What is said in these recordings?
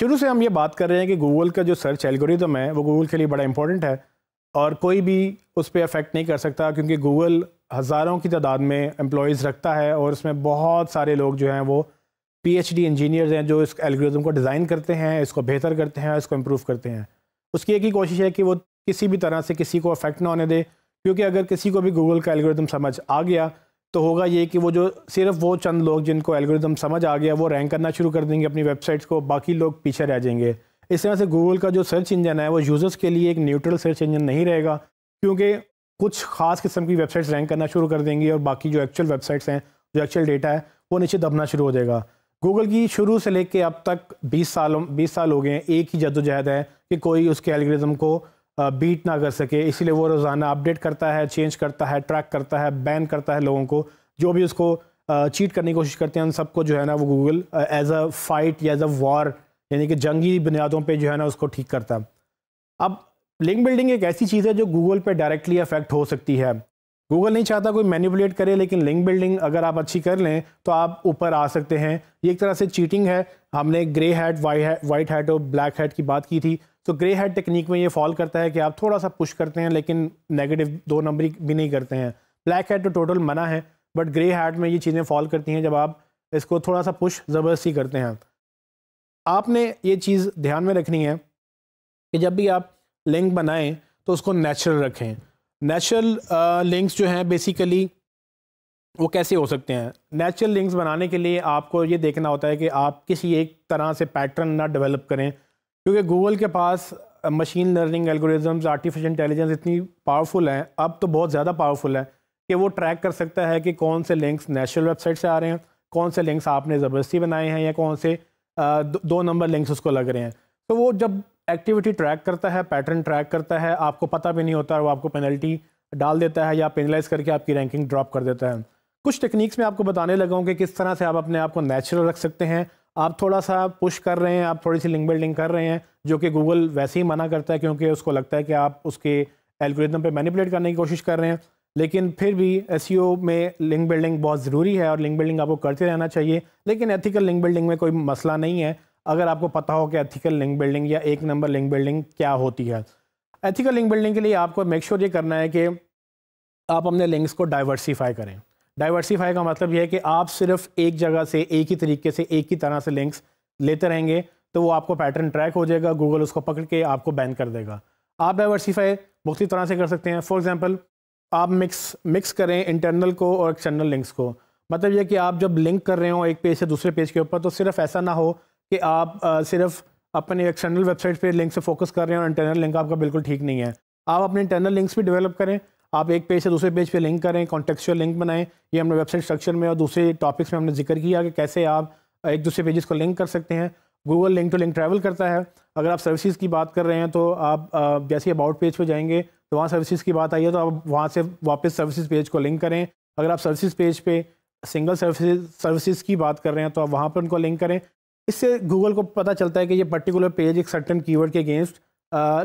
शुरू से हम ये बात कर रहे हैं कि गूगल का जो सर्च एल्गोरिदम है वो गूगल के लिए बड़ा इंपॉर्टेंट है और कोई भी उस पर अफेक्ट नहीं कर सकता क्योंकि गूगल हज़ारों की तादाद में एम्प्लॉज रखता है और उसमें बहुत सारे लोग जो हैं वो पीएचडी इंजीनियर्स हैं जो इस एल्गोरिज्म को डिज़ाइन करते हैं इसको बेहतर करते हैं इसको इम्प्रूव करते हैं उसकी एक ही कोशिश है कि वो किसी भी तरह से किसी को अफेक्ट ना होने दे क्योंकि अगर किसी को भी गूगल का एल्गोरिदम समझ आ गया तो होगा ये कि वो जो सिर्फ वो चंद लोग जिनको एल्गोरिदम समझ आ गया वो रैंक करना शुरू कर देंगे अपनी वेबसाइट्स को बाकी लोग पीछे रह जाएंगे इस तरह से गूगल का जो सर्च इंजन है वो यूज़र्स के लिए एक न्यूट्रल सर्च इंजन नहीं रहेगा क्योंकि कुछ खास किस्म की वेबसाइट्स रैंक करना शुरू कर देंगी और बाकी जो एक्चुअल वेबसाइट्स हैं जो एक्चुअल डेटा है वो नीचे दबना शुरू हो जाएगा गूगल की शुरू से लेके अब तक 20 सालों 20 साल हो गए हैं एक ही जदोजहद है कि कोई उसके एल्गोरिज्म को बीट ना कर सके इसीलिए वो रोज़ाना अपडेट करता है चेंज करता है ट्रैक करता है बैन करता है लोगों को जो भी उसको चीट करने की कोशिश करते हैं उन सबको जो है ना वो गूगल एज अ फाइट या एज अ वॉर यानी कि जंगी बुनियादों पर जो है ना उसको ठीक करता है अब लिंक बिल्डिंग एक ऐसी चीज़ है जो गूगल पर डायरेक्टली अफेक्ट हो सकती है गूगल नहीं चाहता कोई मैनिपुलेट करे लेकिन लिंक बिल्डिंग अगर आप अच्छी कर लें तो आप ऊपर आ सकते हैं ये एक तरह से चीटिंग है हमने ग्रे हैट वाइट हैट और ब्लैक हैट की बात की थी तो ग्रे हैट टेक्निक में ये फॉल करता है कि आप थोड़ा सा पुश करते हैं लेकिन नेगेटिव दो नंबरी भी नहीं करते हैं ब्लैक हैट तो टोटल मना है बट ग्रे हैट में ये चीज़ें फॉल करती हैं जब आप इसको थोड़ा सा पुश ज़बरदस्ती करते हैं आपने ये चीज़ ध्यान में रखनी है कि जब भी आप लिंक बनाएं तो उसको नेचुरल रखें नेचुरल लिंक्स uh, जो हैं बेसिकली वो कैसे हो सकते हैं नेचुरल लिंक्स बनाने के लिए आपको ये देखना होता है कि आप किसी एक तरह से पैटर्न ना डेवलप करें क्योंकि गूगल के पास machine learning algorithms artificial intelligence इतनी पावरफुल हैं अब तो बहुत ज़्यादा पावरफुल है कि वो ट्रैक कर सकता है कि कौन से लिंक्स नेचुरल वेबसाइट से आ रहे हैं कौन से लिंक्स आपने ज़बरदस्ती बनाए हैं या कौन से uh, दो नंबर लिंक्स उसको लग रहे हैं तो वो जब एक्टिविटी ट्रैक करता है पैटर्न ट्रैक करता है आपको पता भी नहीं होता है वो आपको पेनल्टी डाल देता है या पेनलाइज करके आपकी रैंकिंग ड्रॉप कर देता है कुछ टेक्निक्स मैं आपको बताने लगा हूँ कि किस तरह से आप अपने आप को नेचुरल रख सकते हैं आप थोड़ा सा पुश कर रहे हैं आप थोड़ी सी लिंक बिल्डिंग कर रहे हैं जो कि गूगल वैसे ही मना करता है क्योंकि उसको लगता है कि आप उसके एल्गोरिथम पे मैनिपुलेट करने की कोशिश कर रहे हैं लेकिन फिर भी एस e में लिंक बिल्डिंग बहुत ज़रूरी है और लिंक बिल्डिंग आपको करते रहना चाहिए लेकिन एथिकल लिंक बिल्डिंग में कोई मसला नहीं है अगर आपको पता हो कि एथिकल लिंक बिल्डिंग या एक नंबर लिंक बिल्डिंग क्या होती है एथिकल लिंक बिल्डिंग के लिए आपको मेक श्योर ये करना है कि आप अपने लिंक्स को डाइवर्सीफाई करें डाइवर्सीफाई का मतलब यह है कि आप सिर्फ एक जगह से एक ही तरीके से एक ही तरह से लिंक्स लेते रहेंगे तो वो आपको पैटर्न ट्रैक हो जाएगा गूगल उसको पकड़ के आपको बैन कर देगा आप डाइवर्सीफाई बहुत तरह से कर सकते हैं फॉर एग्ज़ाम्पल आप मिक्स मिक्स करें इंटरनल को और एक्सटर्नल लिंक्स को मतलब यह कि आप जब लिंक कर रहे हो एक पेज से दूसरे पेज के ऊपर तो सिर्फ ऐसा ना हो कि आप आ, सिर्फ अपने एक्सटर्नल वेबसाइट पर लिंक से फोकस कर रहे हैं और इंटरनल लिंक आपका बिल्कुल ठीक नहीं है आप अपने इंटरनल लिंक्स भी डेवलप करें आप एक पेज से दूसरे पेज पे लिंक करें कॉन्टेक्चुअल लिंक बनाएं ये हमने वेबसाइट स्ट्रक्चर में और दूसरे टॉपिक्स में हमने जिक्र किया कि कैसे आप एक दूसरे पेजेस को लिंक कर सकते हैं Google link to link travel करता है अगर आप सर्विसेज की बात कर रहे हैं तो आप जैसे अबाउट पेज पर जाएंगे तो वहाँ सर्विसेज की बात आई है तो आप वहाँ से वापस सर्विसज़ पेज को लिंक करें अगर आप सर्विसज़ पेज पर सिंगल सर्विस सर्विसज़ की बात कर रहे हैं तो आप वहाँ पर उनको लिंक करें इससे गूगल को पता चलता है कि ये पर्टिकुलर पेज एक सर्टन कीवर्ड के अगेंस्ट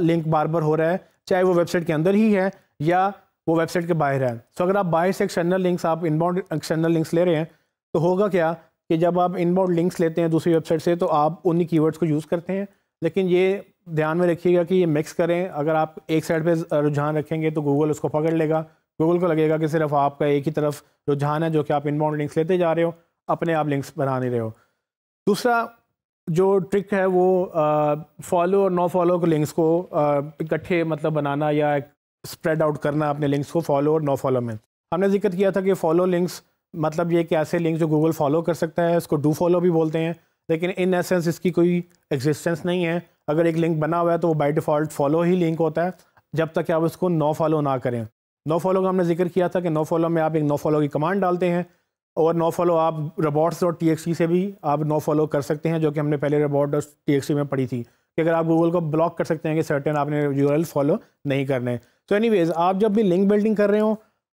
लिंक uh, बार बार हो रहा है चाहे वो वेबसाइट के अंदर ही है या वो वेबसाइट के बाहर है सो अगर आप बाहर से एक्सटर्नल लिंक्स आप इनबाउंड एक्सटर्नल लिंक्स ले रहे हैं तो होगा क्या कि जब आप इनबाउंड लिंक्स लेते हैं दूसरी वेबसाइट से तो आप उन्हीं कीवर्ड्स को यूज़ करते हैं लेकिन ये ध्यान में रखिएगा कि ये मिक्स करें अगर आप एक साइड पे रुझान रखेंगे तो गूगल उसको पकड़ लेगा गूगल को लगेगा कि सिर्फ आपका एक ही तरफ रुझान है जो कि आप इनबाउंड लिंक्स लेते जा रहे हो अपने आप लिंक्स बना नहीं रहे हो दूसरा जो ट्रिक है वो फॉलो और नो फॉलो के लिंक्स को इकट्ठे मतलब बनाना या स्प्रेड आउट करना अपने लिंक्स को फॉलो और नो फॉलो में हमने जिक्र किया था कि फॉलो लिंक्स मतलब ये कि ऐसे लिंक जो गूगल फॉलो कर सकता है उसको डू फॉलो भी बोलते हैं लेकिन इन एसेंस इसकी कोई एग्जिस्टेंस नहीं है अगर एक लिंक बना हुआ है तो वो बाई डिफ़ॉल्ट फॉलो ही लिंक होता है जब तक कि आप उसको नो फॉलो ना करें नो फॉलो का हमने जिक्र किया था कि नो फॉलो में आप एक नो फॉलो की कमांड डालते हैं और नो फॉलो आप रोबोट्स और टी से भी आप नो फॉलो कर सकते हैं जो कि हमने पहले रोबोट और टी में पढ़ी थी कि अगर आप गूगल को ब्लॉक कर सकते हैं कि सर्टेन आपने यू फॉलो नहीं करने तो वेज़ आप जब भी लिंक बिल्डिंग कर रहे हो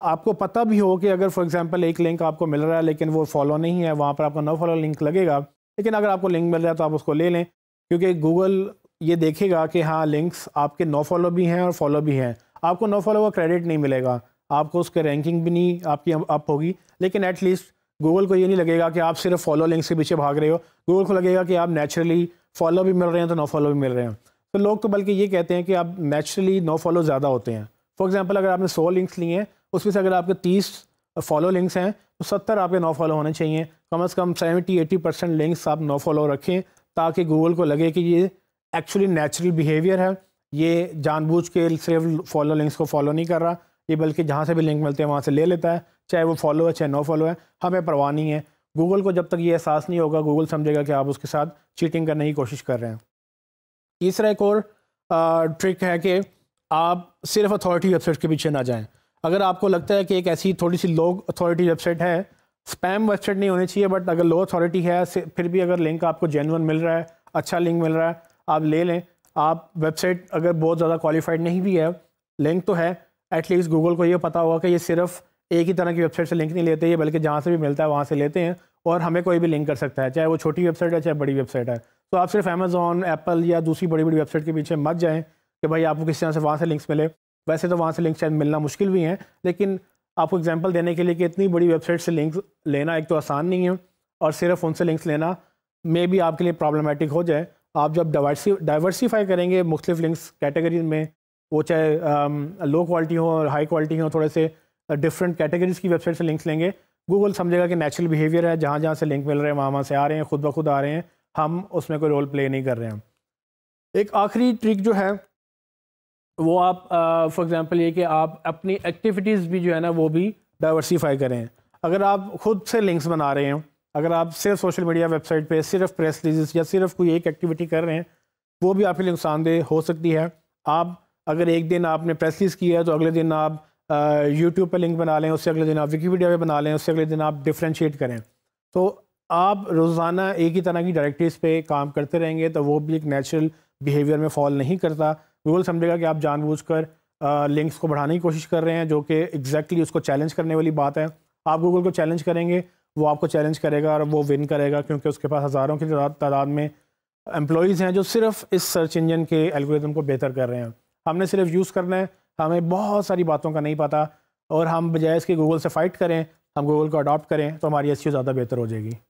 आपको पता भी हो कि अगर फॉर एग्जांपल एक लिंक आपको मिल रहा है लेकिन वो फॉलो नहीं है वहाँ पर आपका नो फॉलो लिंक लगेगा लेकिन अगर आपको लिंक मिल रहा है तो आप उसको ले लें क्योंकि गूगल ये देखेगा कि हाँ लिंक्स आपके नो फॉलो भी हैं और फॉलो भी हैं आपको नो फॉलो का क्रेडिट नहीं मिलेगा आपको उसके रैंकिंग भी नहीं आपकी अप होगी लेकिन एटलीस्ट गूगल को ये नहीं लगेगा कि आप सिर्फ फॉलो लिंक के पीछे भाग रहे हो गूगल को लगेगा कि आप नेचुरली फॉलो भी मिल रहे हैं तो नो फॉलो भी मिल रहे हैं तो लोग तो बल्कि ये कहते हैं कि आप नेचुरली नो फॉलो ज़्यादा होते हैं फॉर एग्जाम्पल अगर आपने सौ लिंक्स लिए हैं उसमें से अगर आपके तीस फॉलो लिंक्स हैं तो सत्तर आपके नो फॉलो होने चाहिए कम अज़ कम सेवेंटी एटी परसेंट लिंक्स आप नो फॉलो रखें ताकि गूगल को लगे कि ये एक्चुअली नेचुरल बिहेवियर है ये जानबूझ के सिर्फ फॉलो लिंक्स को फॉलो नहीं कर रहा ये बल्कि जहाँ से भी लिंक मिलते हैं वहाँ से ले लेता है चाहे वो फॉलो है चाहे नो फॉलो है हमें परवाह नहीं है गूगल को जब तक ये एहसास नहीं होगा गूगल समझेगा कि आप उसके साथ चीटिंग करने की कोशिश कर रहे हैं तीसरा एक और ट्रिक है कि आप सिर्फ अथॉरिटी वेबसाइट के पीछे ना जाएं अगर आपको लगता है कि एक ऐसी थोड़ी सी लो अथॉरिटी वेबसाइट है स्पैम वेबसाइट नहीं होनी चाहिए बट अगर लो अथॉरिटी है फिर भी अगर लिंक आपको जेनवन मिल रहा है अच्छा लिंक मिल रहा है आप ले लें आप वेबसाइट अगर बहुत ज़्यादा क्वालिफाइड नहीं भी है लिंक तो है एटलीस्ट गूगल को ये पता होगा कि ये सिर्फ एक ही तरह की वेबसाइट से लिंक नहीं लेते ये बल्कि जहाँ से भी मिलता है वहाँ से लेते हैं और हमें कोई भी लिंक कर सकता है चाहे वो छोटी वेबसाइट है चाहे बड़ी वेबसाइट है तो आप सिर्फ अमेज़ोन एप्पल या दूसरी बड़ी बड़ी वेबसाइट के पीछे मत जाएँ कि भाई आपको किस तरह से वहाँ से लिंक्स मिले वैसे तो वहाँ से लिंक शायद मिलना मुश्किल भी है लेकिन आपको एग्जाम्पल देने के लिए कि इतनी बड़ी वेबसाइट से लिंक लेना एक तो आसान नहीं है और सिर्फ उनसे लिंक्स लेना मे भी आपके लिए प्रॉब्लमेटिक हो जाए आप जब डाइवर्सी डाइवर्सीफाई करेंगे मुख्तफ लिंक्स कैटेगरी में वो चाहे लो um, क्वालिटी हो और हाई क्वालिटी हो थोड़े से डिफरेंट uh, कैटेगरीज की वेबसाइट से लिंक्स लेंगे गूगल समझेगा कि नेचुरल बिहेवियर है जहाँ जहाँ से लिंक मिल रहे हैं वहाँ वहाँ से आ रहे हैं खुद ब खुद आ रहे हैं हम उसमें कोई रोल प्ले नहीं कर रहे हैं एक आखिरी ट्रिक जो है वो आप फॉर uh, एग्ज़ाम्पल ये कि आप अपनी एक्टिविटीज़ भी जो है ना वो भी डाइवर्सीफाई करें अगर आप खुद से लिंक्स बना रहे हैं अगर आप सिर्फ सोशल मीडिया वेबसाइट पे सिर्फ प्रेस रिलीज या सिर्फ कोई एक एक्टिविटी कर रहे हैं वो भी आपके लिए नुकसानदेह हो सकती है आप अगर एक दिन आपने प्रेस रिलीज किया है तो अगले दिन आप यूट्यूब पर लिंक बना लें उससे अगले दिन आप विकीपीडिया पे बना लें उससे अगले दिन आप डिफ्रेंशिएट करें तो आप रोज़ाना एक ही तरह की डायरेक्टिव पे काम करते रहेंगे तो वो भी एक नेचुरल बिहेवियर में फॉल नहीं करता गूगल समझेगा कि आप जानबूझकर लिंक्स को बढ़ाने की कोशिश कर रहे हैं जो कि एग्जैक्टली उसको चैलेंज करने वाली बात है आप गूगल को चैलेंज करेंगे वो आपको चैलेंज करेगा और वो विन करेगा क्योंकि उसके पास हज़ारों की तादाद में एम्प्लॉज़ हैं जो सिर्फ इस सर्च इंजन के एल्गोरिदम को बेहतर कर रहे हैं हमने सिर्फ यूज़ करना है हमें बहुत सारी बातों का नहीं पता और हम बजाय इसके गूगल से फ़ाइट करें हम गूगल को अडॉप्ट करें तो हमारी एस e ज़्यादा बेहतर हो जाएगी